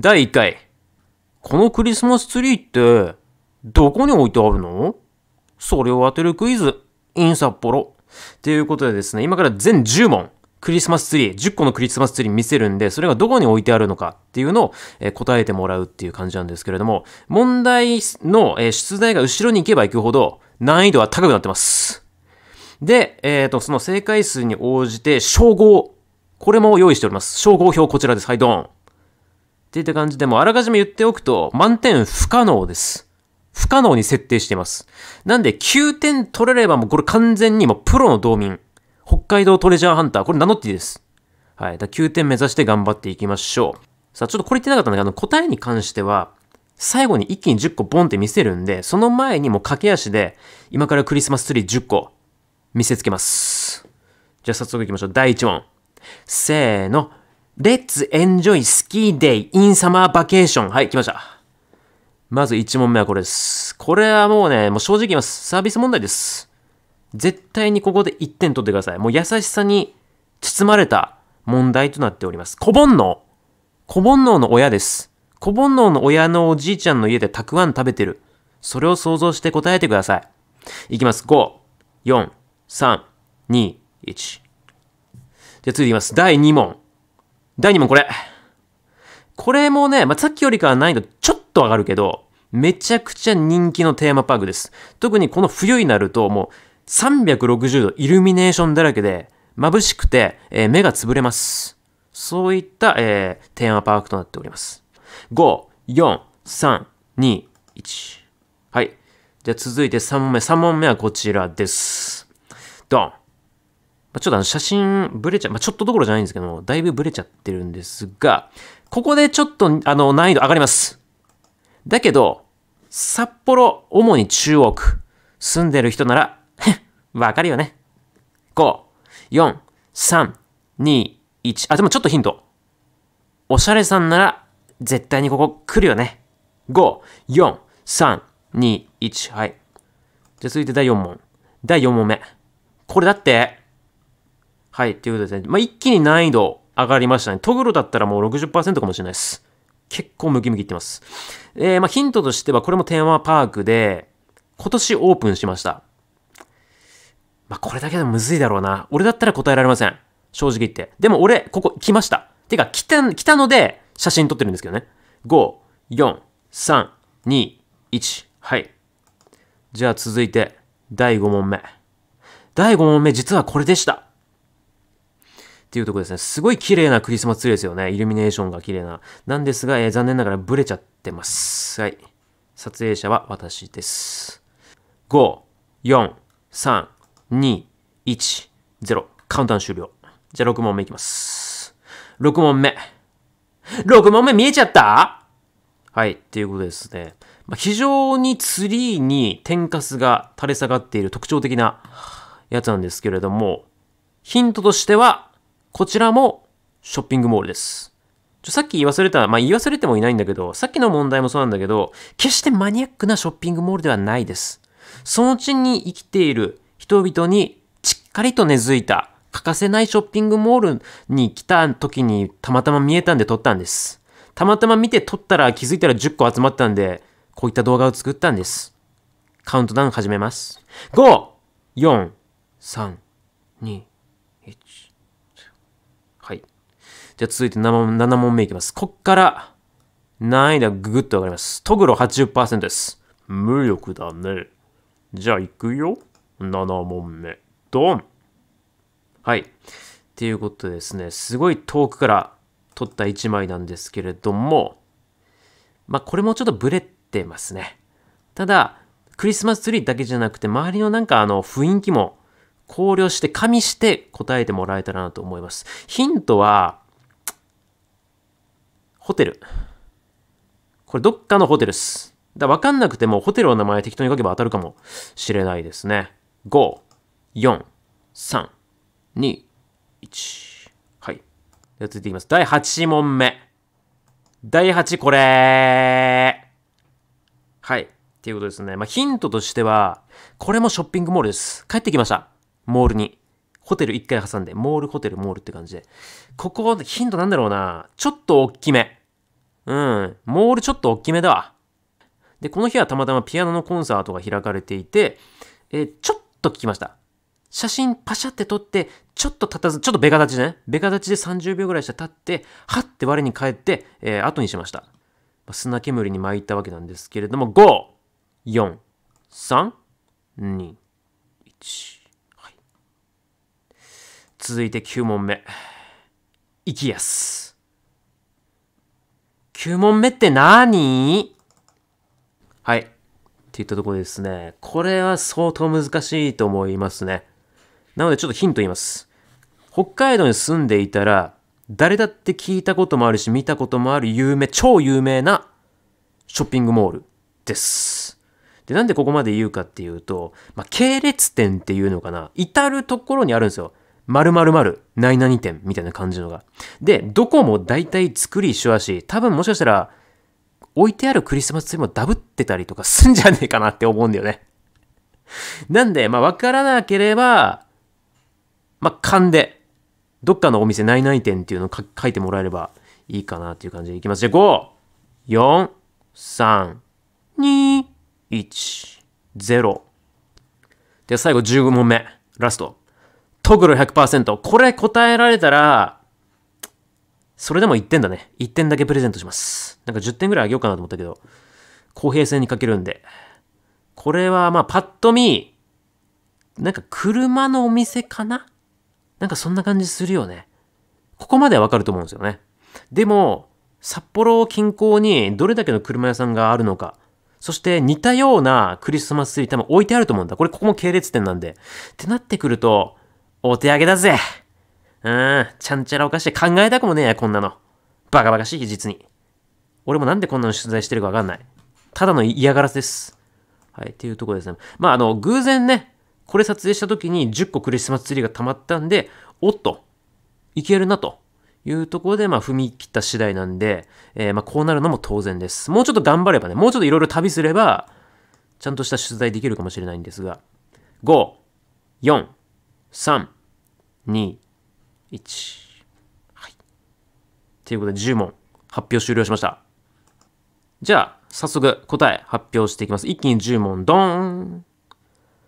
第1回。このクリスマスツリーって、どこに置いてあるのそれを当てるクイズ、in 札幌。ということでですね、今から全10問、クリスマスツリー、10個のクリスマスツリー見せるんで、それがどこに置いてあるのかっていうのを、え答えてもらうっていう感じなんですけれども、問題の、え出題が後ろに行けば行くほど、難易度は高くなってます。で、えっ、ー、と、その正解数に応じて、称号。これも用意しております。称号表こちらです。はい、ドン。っていた感じで、もあらかじめ言っておくと、満点不可能です。不可能に設定してます。なんで、9点取れればもうこれ完全にもうプロの道民。北海道トレジャーハンター。これ名乗っていいです。はい。だ9点目指して頑張っていきましょう。さあ、ちょっとこれ言ってなかったんだけど、あの、答えに関しては、最後に一気に10個ボンって見せるんで、その前にもう駆け足で、今からクリスマスツリー10個見せつけます。じゃあ早速行きましょう。第1問。せーの。Let's enjoy ski day in summer vacation. はい、来ました。まず1問目はこれです。これはもうね、もう正直います。サービス問題です。絶対にここで1点取ってください。もう優しさに包まれた問題となっております。小煩悩。小煩悩の親です。小煩悩の親のおじいちゃんの家でたくあん食べてる。それを想像して答えてください。いきます。5、4、3、2、1。じゃあ次いきます。第2問。第2問これ。これもね、まあ、さっきよりかは難易度ちょっと上がるけど、めちゃくちゃ人気のテーマパークです。特にこの冬になるともう360度イルミネーションだらけで眩しくて、えー、目がつぶれます。そういった、えー、テーマパークとなっております。5、4、3、2、1。はい。じゃあ続いて3問目。3問目はこちらです。ドン。ちょっとあの写真ブレちゃ、まあ、ちょっとどころじゃないんですけどだいぶブレちゃってるんですが、ここでちょっとあの難易度上がります。だけど、札幌、主に中央区、住んでる人なら、わかるよね。5、4、3、2、1。あ、でもちょっとヒント。おしゃれさんなら、絶対にここ来るよね。5、4、3、2、1。はい。じゃ続いて第4問。第4問目。これだって、はい、ということで、ね、まあ、一気に難易度上がりましたね。トグロだったらもう60%かもしれないです。結構ムキムキいってます。えー、まあ、ヒントとしては、これもテーマパークで、今年オープンしました。まあ、これだけでもむずいだろうな。俺だったら答えられません。正直言って。でも俺、ここ来ました。てか、来た、来たので、写真撮ってるんですけどね。5、4、3、2、1。はい。じゃあ続いて、第5問目。第5問目、実はこれでした。っていうとこですね。すごい綺麗なクリスマスツリーですよね。イルミネーションが綺麗な。なんですが、えー、残念ながらブレちゃってます。はい。撮影者は私です。5、4、3、2、1、0。カウンターン終了。じゃあ6問目いきます。6問目。6問目見えちゃったはい、っていうことですね。まあ、非常にツリーに天かすが垂れ下がっている特徴的なやつなんですけれども、ヒントとしては、こちらもショッピングモールです。ちょさっき言い忘れた、まあ言い忘れてもいないんだけど、さっきの問題もそうなんだけど、決してマニアックなショッピングモールではないです。その地に生きている人々にしっかりと根付いた、欠かせないショッピングモールに来た時にたまたま見えたんで撮ったんです。たまたま見て撮ったら気づいたら10個集まったんで、こういった動画を作ったんです。カウントダウン始めます。5、4、3、2、1。じゃあ続いて 7, 7問目いきます。こっから難易度がググッと上がります。トグロ80%です。無力だね。じゃあ行くよ。7問目。ドンはい。っていうことでですね、すごい遠くから撮った1枚なんですけれども、まあこれもちょっとブレてますね。ただ、クリスマスツリーだけじゃなくて、周りのなんかあの雰囲気も考慮して、加味して答えてもらえたらなと思います。ヒントは、ホテル。これどっかのホテルっす。だわかんなくてもホテルの名前適当に書けば当たるかもしれないですね。5、4、3、2、1。はい。では続いていきます。第8問目。第8これはい。っていうことですね。まあ、ヒントとしては、これもショッピングモールです。帰ってきました。モールに。ホテル1回挟んで、モールホテルモールって感じで。ここ、ヒントなんだろうな。ちょっと大きめ。うん、モールちょっと大きめだわ。で、この日はたまたまピアノのコンサートが開かれていて、えちょっと聞きました。写真パシャって撮って、ちょっと立たず、ちょっとベガ立ちね。ベガ立ちで30秒ぐらいした立って、はって我に返って、えー、後にしました。砂煙に巻いたわけなんですけれども、5、4、3、2、1。はい、続いて9問目。行きやす。9問目って何はい。っていったところですね。これは相当難しいと思いますね。なのでちょっとヒント言います。北海道に住んでいたら、誰だって聞いたこともあるし、見たこともある有名、超有名なショッピングモールです。で、なんでここまで言うかっていうと、まあ、系列店っていうのかな、至るところにあるんですよ。〇〇〇何々店みたいな感じのが。で、どこも大体作り一緒だし、多分もしかしたら、置いてあるクリスマスツリーもダブってたりとかすんじゃねえかなって思うんだよね。なんで、まあ、わからなければ、まあ、勘で、どっかのお店何々店っていうのを書いてもらえればいいかなっていう感じでいきます。じゃあ、5、4、3、2、1、0。で、最後15問目。ラスト。トグロ100%。これ答えられたら、それでも1点だね。1点だけプレゼントします。なんか10点ぐらいあげようかなと思ったけど、公平性に欠けるんで。これはまあパッと見、なんか車のお店かななんかそんな感じするよね。ここまではわかると思うんですよね。でも、札幌近郊にどれだけの車屋さんがあるのか。そして似たようなクリスマスツリー多分置いてあると思うんだ。これここも系列店なんで。ってなってくると、お手上げだぜ。うん、ちゃんちゃらおかしい。考えたくもねえや、こんなの。バカバカしい、実に。俺もなんでこんなの取材してるかわかんない。ただの嫌がらせです。はい、っていうところですね。まあ、あの、偶然ね、これ撮影した時に10個クリスマスツリーが溜まったんで、おっと、いけるなというところで、まあ、踏み切った次第なんで、えー、まあ、こうなるのも当然です。もうちょっと頑張ればね、もうちょっといろいろ旅すれば、ちゃんとした取材できるかもしれないんですが、5、4、3、2、1。はい。ということで10問発表終了しました。じゃあ、早速答え発表していきます。一気に10問、ドーン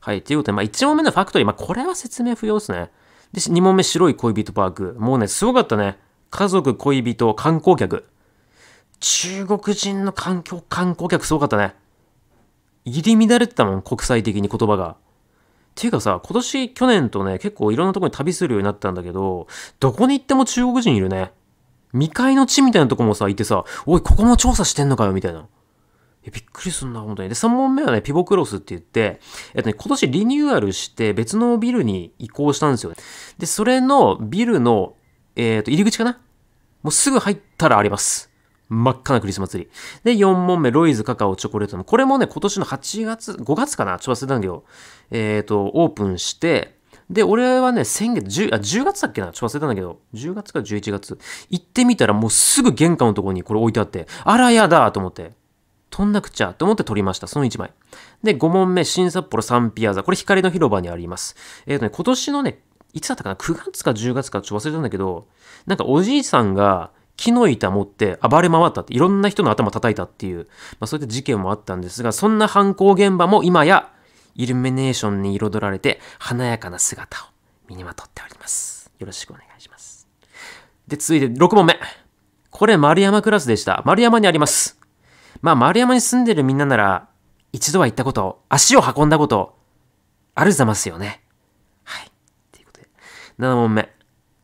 はい。ということで、まあ、1問目のファクトリー、まあ、これは説明不要ですね。で、2問目、白い恋人パーク。もうね、すごかったね。家族、恋人、観光客。中国人の環境、観光客すごかったね。入り乱れてたもん、国際的に言葉が。ていうかさ、今年、去年とね、結構いろんなとこに旅するようになったんだけど、どこに行っても中国人いるね。未開の地みたいなとこもさ、いてさ、おい、ここも調査してんのかよ、みたいな。え、びっくりすんな、本当に。で、3問目はね、ピボクロスって言って、えっとね、今年リニューアルして別のビルに移行したんですよ。で、それのビルの、えっ、と、入り口かなもうすぐ入ったらあります。真っ赤なクリスマスツリー。で、4問目、ロイズカカオチョコレートの、これもね、今年の8月、5月かなちょっと忘れたんだけど、えっ、ー、と、オープンして、で、俺はね、先月、10, あ10月だっけなちょ忘れたんだけど、10月か11月、行ってみたらもうすぐ玄関のところにこれ置いてあって、あらやだと思って、取んなくちゃと思って取りました。その1枚。で、5問目、新札幌サンピアザ。これ光の広場にあります。えっ、ー、とね、今年のね、いつだったかな ?9 月か10月かちょ忘れたんだけど、なんかおじいさんが、木の板持って暴れ回ったっていろんな人の頭叩いたっていう、まあ、そういった事件もあったんですがそんな犯行現場も今やイルミネーションに彩られて華やかな姿を身にまとっておりますよろしくお願いしますで続いて6問目これ丸山クラスでした丸山にありますまあ丸山に住んでるみんななら一度は行ったこと足を運んだことあるざますよねはいということで7問目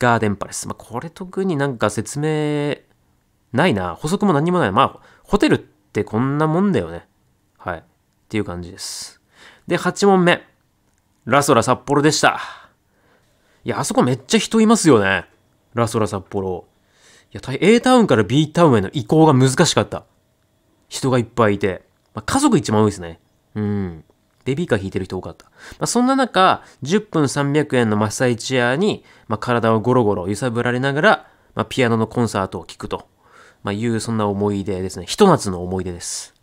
ガーデンパレス。まあ、これ特になんか説明ないな。補足も何もない。まあ、ホテルってこんなもんだよね。はい。っていう感じです。で、8問目。ラソラ札幌でした。いや、あそこめっちゃ人いますよね。ラソラ札幌。いや、A タウンから B タウンへの移行が難しかった。人がいっぱいいて。まあ、家族一番多いですね。うん。ベビーカー引いてる人多かった。まあ、そんな中、10分300円のマッサージチェアに、まあ、体をゴロゴロ揺さぶられながら、まあ、ピアノのコンサートを聴くと、まいう、そんな思い出ですね。ひと夏の思い出です。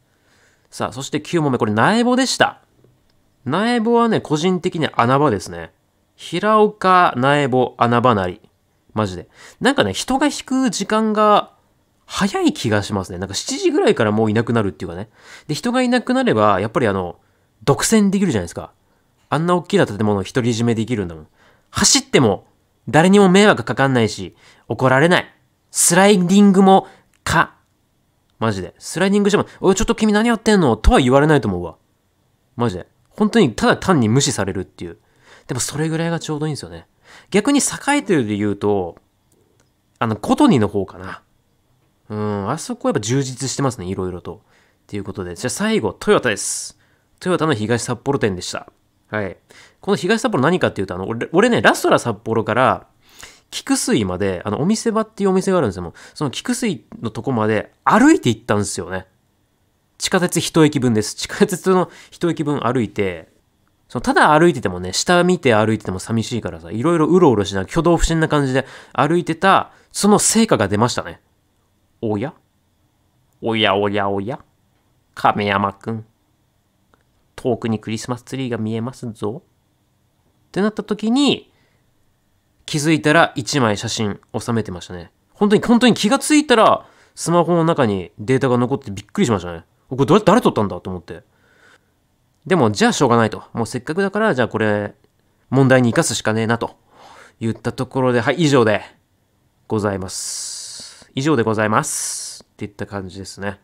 さあ、そして9問目、これ、苗穂でした。苗穂はね、個人的に穴場ですね。平岡苗穂穴場なり。マジで。なんかね、人が弾く時間が早い気がしますね。なんか7時ぐらいからもういなくなるっていうかね。で、人がいなくなれば、やっぱりあの、独占できるじゃないですか。あんな大きな建物を独り占めできるんだもん。走っても誰にも迷惑かかんないし、怒られない。スライディングも、か。マジで。スライディングしても、おい、ちょっと君何やってんのとは言われないと思うわ。マジで。本当に、ただ単に無視されるっていう。でもそれぐらいがちょうどいいんですよね。逆に栄えてるで言うと、あの、コトニの方かな。うん、あそこやっぱ充実してますね、いろいろと。っていうことで。じゃあ最後、トヨタです。トヨタの東札幌店でした。はい。この東札幌何かっていうと、あの、俺俺ね、ラストラ札幌から、菊水まで、あの、お店場っていうお店があるんですよ。その菊水のとこまで歩いて行ったんですよね。地下鉄一駅分です。地下鉄の一駅分歩いて、そのただ歩いててもね、下見て歩いてても寂しいからさ、いろいろうろうろしな、挙動不審な感じで歩いてた、その成果が出ましたね。おやおやおやおや亀山くん。遠くにクリスマスツリーが見えますぞ。ってなった時に、気づいたら1枚写真収めてましたね。本当に、本当に気がついたら、スマホの中にデータが残ってびっくりしましたね。これどうやって誰撮ったんだと思って。でも、じゃあしょうがないと。もうせっかくだから、じゃあこれ、問題に生かすしかねえなと。言ったところで、はい、以上でございます。以上でございます。って言った感じですね。